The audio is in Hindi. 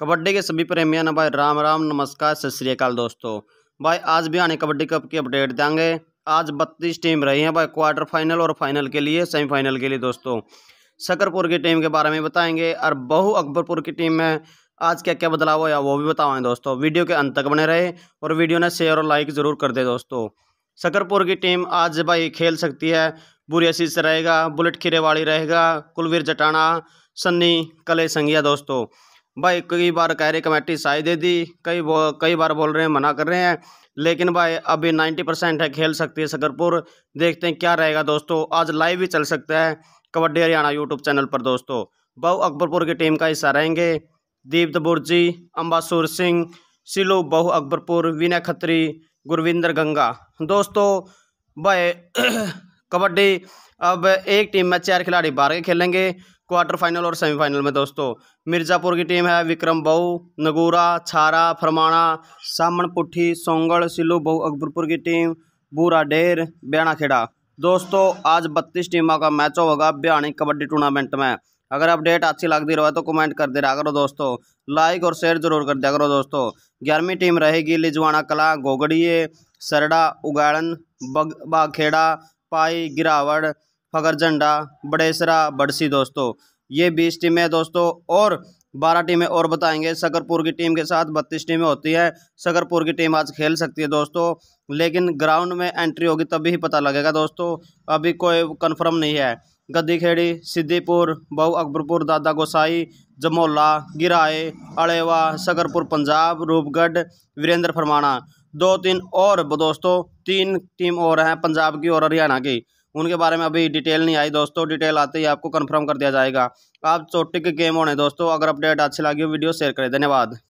कबड्डी के सभी ने भाई राम राम नमस्कार सत श्रीकाल दोस्तों भाई आज भी आने कबड्डी कप की अपडेट देंगे आज बत्तीस टीम रही हैं भाई क्वार्टर फाइनल और फाइनल के लिए सेमीफाइनल के लिए दोस्तों शकरपुर की टीम के बारे में बताएंगे और बहु अकबरपुर की टीम में आज क्या क्या बदलाव हुआ वो भी बतावाएँ दोस्तों वीडियो के अंत तक बने रहे और वीडियो ने शेयर और लाइक ज़रूर कर दे दोस्तों शकरपुर की टीम आज भाई खेल सकती है बुरी से रहेगा बुलेट खीरेवाड़ी रहेगा कुलवीर जटाना सन्नी कले संघिया दोस्तों भाई कई बार कह रहे कमेटी साई दे दी कई बो कई बार बोल रहे हैं मना कर रहे हैं लेकिन भाई अभी नाइन्टी परसेंट है खेल सकती है सगरपुर देखते हैं क्या रहेगा दोस्तों आज लाइव भी चल सकता है कबड्डी हरियाणा यूट्यूब चैनल पर दोस्तों बहु अकबरपुर की टीम का हिस्सा रहेंगे दीप दबुर्जी अम्बासुर सिंह सिलू बहु अकबरपुर विनय खत्री गुरविंदर गंगा दोस्तों भाई कबड्डी अब एक टीम में चार खिलाड़ी बारह खेलेंगे क्वार्टर फाइनल और सेमीफाइनल में दोस्तों मिर्ज़ापुर की टीम है विक्रम बहू नगूरा छारा फरमाणा सामण पुट्ठी सोंगड़ सिल्लू बहू अकबरपुर की टीम बूरा ढेर ब्याणाखेड़ा खेड़ा दोस्तों आज बत्तीस टीमों का मैच होगा ब्याणी कबड्डी टूर्नामेंट में अगर अपडेट अच्छी लगती रहे तो कमेंट कर दे रहा करो दोस्तों लाइक और शेयर जरूर कर दिया करो दोस्तों ग्यारहवीं टीम रहेगी लिजवाना कला गोगड़िए सरडा उगाड़न बग बाखेड़ा पाई गिरावड़ फकर झंडा बड़ेसरा बड़सी दोस्तों ये बीस टीमें दोस्तों और बारह टीमें और बताएंगे सकरपुर की टीम के साथ बत्तीस टीमें होती है सकरपुर की टीम आज खेल सकती है दोस्तों लेकिन ग्राउंड में एंट्री होगी तभी ही पता लगेगा दोस्तों अभी कोई कन्फर्म नहीं है गद्दीखेड़ी सिद्दीपुर बहु अकबरपुर दादा गोसाई जमोला गिराए अड़ेवा सकरपुर पंजाब रूपगढ़ वीरेंद्र फरमाना दो तीन और दोस्तों तीन टीम और हैं पंजाब की और हरियाणा की उनके बारे में अभी डिटेल नहीं आई दोस्तों डिटेल आते ही आपको कन्फर्म कर दिया जाएगा आप चोटी के गेम होने दोस्तों अगर अपडेट अच्छी लगी हो वीडियो शेयर करें धन्यवाद